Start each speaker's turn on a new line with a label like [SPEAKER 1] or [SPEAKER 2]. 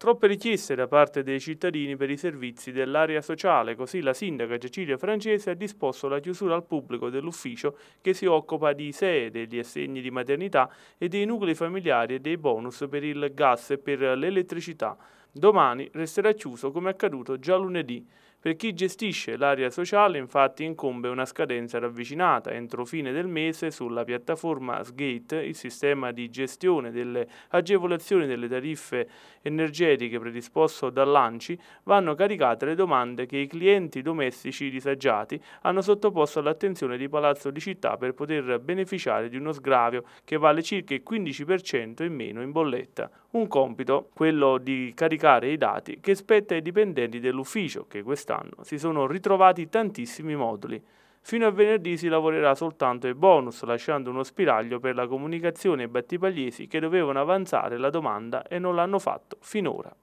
[SPEAKER 1] Troppe richieste da parte dei cittadini per i servizi dell'area sociale, così la sindaca Cecilia Francese ha disposto la chiusura al pubblico dell'ufficio che si occupa di SEE, degli assegni di maternità e dei nuclei familiari e dei bonus per il gas e per l'elettricità. Domani resterà chiuso come accaduto già lunedì. Per chi gestisce l'area sociale infatti incombe una scadenza ravvicinata entro fine del mese sulla piattaforma SGATE, il sistema di gestione delle agevolazioni delle tariffe energetiche predisposto dall'ANCI, vanno caricate le domande che i clienti domestici disagiati hanno sottoposto all'attenzione di Palazzo di Città per poter beneficiare di uno sgravio che vale circa il 15% in meno in bolletta. Un compito, quello di caricare pubblicare i dati che spetta ai dipendenti dell'ufficio che quest'anno si sono ritrovati tantissimi moduli. Fino a venerdì si lavorerà soltanto ai bonus, lasciando uno spiraglio per la comunicazione ai battipagliesi che dovevano avanzare la domanda e non l'hanno fatto finora.